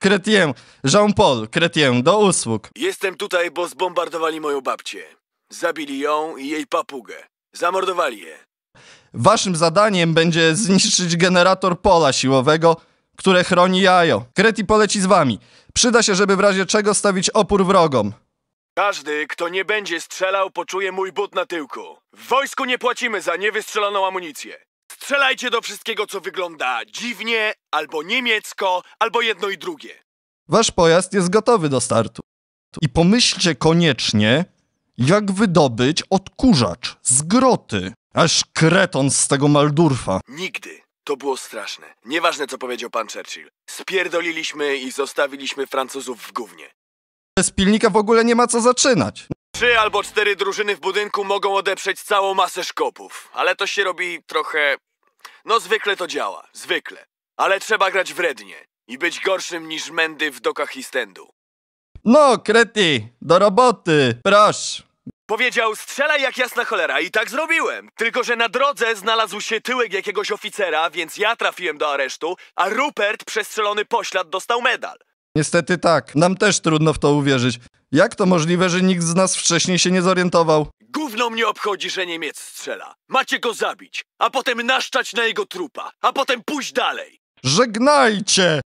Kretien, Jean-Paul, Kretien, do usług. Jestem tutaj, bo zbombardowali moją babcię. Zabili ją i jej papugę. Zamordowali je. Waszym zadaniem będzie zniszczyć generator pola siłowego, które chroni jajo. Kreti poleci z wami. Przyda się, żeby w razie czego stawić opór wrogom. Każdy, kto nie będzie strzelał, poczuje mój but na tyłku. W wojsku nie płacimy za niewystrzeloną amunicję. Strzelajcie do wszystkiego, co wygląda dziwnie, albo niemiecko, albo jedno i drugie. Wasz pojazd jest gotowy do startu. I pomyślcie koniecznie, jak wydobyć odkurzacz z groty. Aż kreton z tego Maldurfa. Nigdy. To było straszne. Nieważne, co powiedział pan Churchill. Spierdoliliśmy i zostawiliśmy Francuzów w gównie. Bez pilnika w ogóle nie ma co zaczynać. Trzy albo cztery drużyny w budynku mogą odeprzeć całą masę szkopów, ale to się robi trochę no zwykle to działa, zwykle. Ale trzeba grać wrednie i być gorszym niż mędy w dokach stędu. No, Kreti, do roboty, proszę. Powiedział, strzelaj jak jasna cholera i tak zrobiłem. Tylko, że na drodze znalazł się tyłek jakiegoś oficera, więc ja trafiłem do aresztu, a Rupert, przestrzelony poślad, dostał medal. Niestety tak, nam też trudno w to uwierzyć. Jak to możliwe, że nikt z nas wcześniej się nie zorientował? Gówno mnie obchodzi, że Niemiec strzela. Macie go zabić, a potem naszczać na jego trupa, a potem pójść dalej. Żegnajcie!